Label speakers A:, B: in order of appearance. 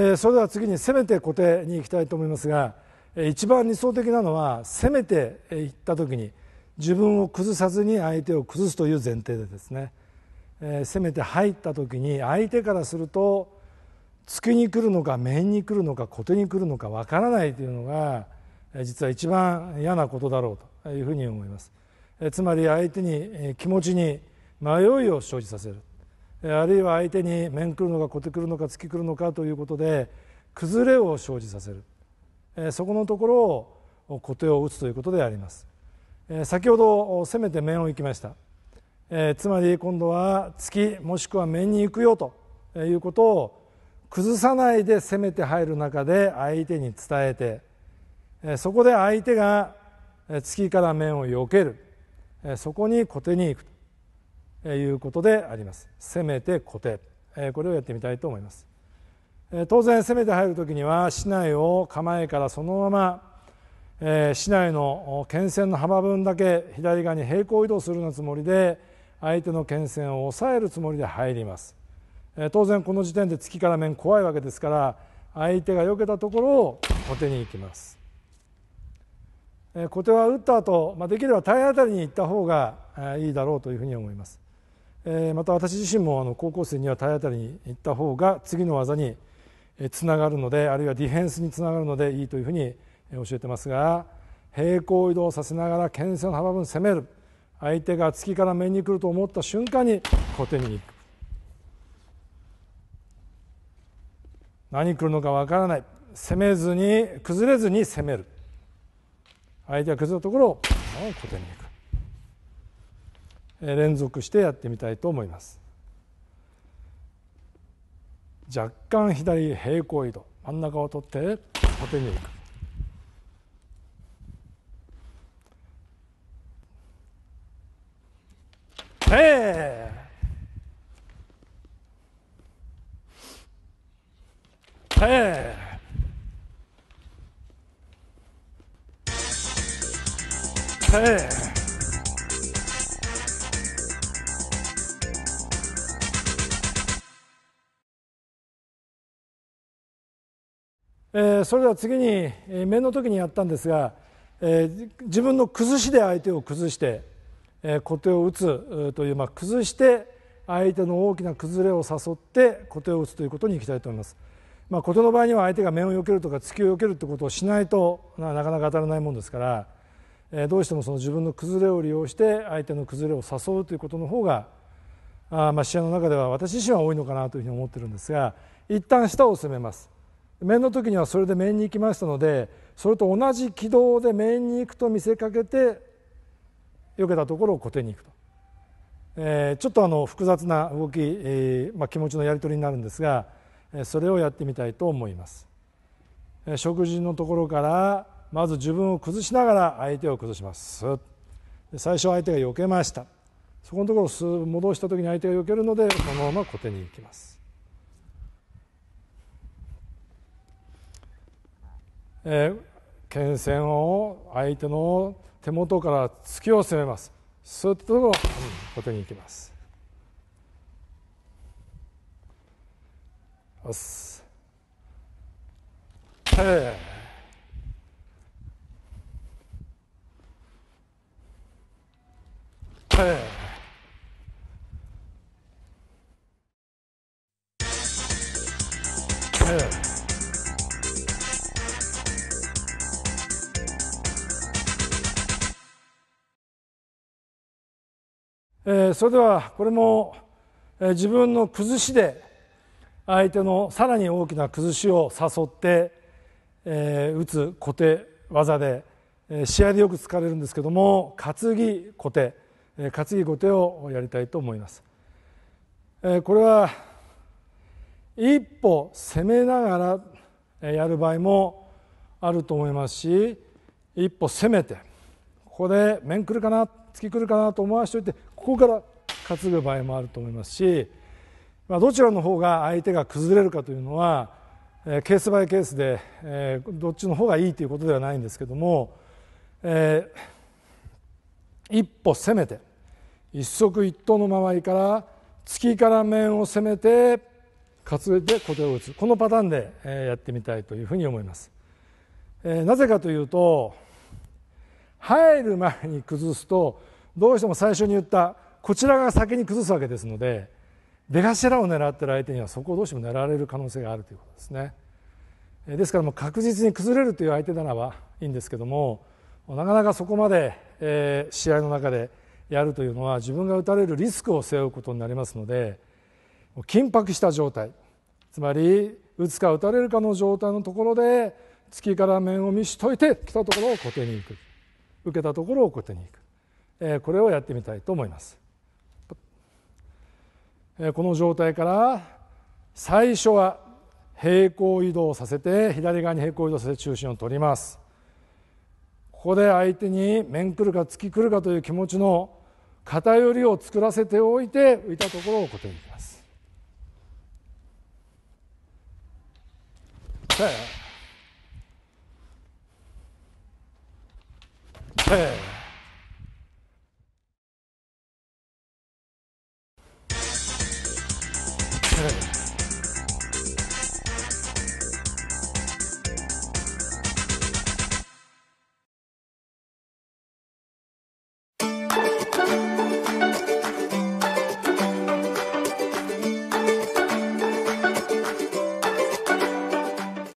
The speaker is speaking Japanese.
A: えそれでは次に攻めて固定に行きたいと思いますが一番理想的なのは攻めていった時に自分を崩さずに相手を崩すという前提でですね、え攻めて入った時に相手からすると突きに来るのか面に来るのか小手に来るのかわからないというのが実は一番嫌なことだろうというふうに思います。つまり相手に気持ちに迷いを生じさせるあるいは相手に面くるのか小てくるのか突きくるのかということで崩れを生じさせるそこのところを小手を打つということであります先ほど攻めて面を行きましたつまり今度は突きもしくは面に行くよということを崩さないで攻めて入る中で相手に伝えてそこで相手が突きから面を避けるそこに小手に行くということであります攻めて固定これをやってみたいと思います当然攻めて入る時には市内を構えからそのまま、え市内の剣線の幅分だけ左側に平行移動するようなつもりで相手の剣線を抑えるつもりで入ります、え当然この時点で突きから面怖いわけですから相手が避けたところを小手に行きます、え小手は打った後、まできれば体当たりに行った方がいいだろうというふうに思いますえまた私自身もあの高校生には体当たりに行った方が次の技につながるのであるいはディフェンスにつながるのでいいというふうに教えてますが平行移動させながら牽制の幅分攻める相手が月から面に来ると思った瞬間に小手に行く何来るのかわからない攻めずに崩れずに攻める相手が崩れたところを小手に行く連続してやってみたいと思います若干左平行移動真ん中を取って縦に行くへえへえへええそれでは次に面の時にやったんですが、え自分の崩しで相手を崩して、え小手を打つという、まあ、崩して相手の大きな崩れを誘って小手を打つということにいきたいと思います。まあ、小手の場合には相手が面を避けるとか突きを避けるということをしないとなかなか当たらないもんですから、えどうしてもその自分の崩れを利用して相手の崩れを誘うということの方があまあ試合の中では私自身は多いのかなというふうに思ってるんですが一旦下を攻めます。面の時にはそれで面に行きましたのでそれと同じ軌道で面に行くと見せかけて避けたところを小手に行くと、えー、ちょっとあの複雑な動き、えーまあ、気持ちのやり取りになるんですがそれをやってみたいと思います食事のところからまず自分を崩しながら相手を崩します最初相手が避けましたそこのところを戻した時に相手が避けるのでそのまま小手に行きますえー、剣線を相手の手元から突きを攻めますそういったところを小手に行きますおっすへえへえへええそれではこれも、え自分の崩しで相手のさらに大きな崩しを誘って、え打つ小手技で、え試合でよく使われるんですけども担ぎ小手、え担ぎ小手をやりたいと思います。えこれは一歩攻めながらやる場合もあると思いますし一歩攻めてここで面くるかな月来るかなと思わしておいてここから担ぐ場合もあると思いますし、まあ、どちらの方が相手が崩れるかというのは、えケースバイケースで、えどっちの方がいいということではないんですけども、え一歩攻めて一足一投の間合いから月から面を攻めて担いで小手を打つこのパターンでやってみたいというふうに思います。えなぜかというと入る前に崩すとどうしても最初に言ったこちらが先に崩すわけですので出頭を狙っている相手にはそこをどうしても狙われる可能性があるということですねですからもう確実に崩れるという相手ならばいいんですけどもなかなかそこまで、え試合の中でやるというのは自分が打たれるリスクを背負うことになりますので緊迫した状態つまり打つか打たれるかの状態のところで月から面を見しといて来たところを固定に行く受けたところを手にいく、えこれをやってみたいと思います、えこの状態から最初は平行移動させて左側に平行移動させて中心を取りますここで相手に面くるか突きくるかという気持ちの偏りを作らせておいて浮いたところを固定にいきます。さあ Hey.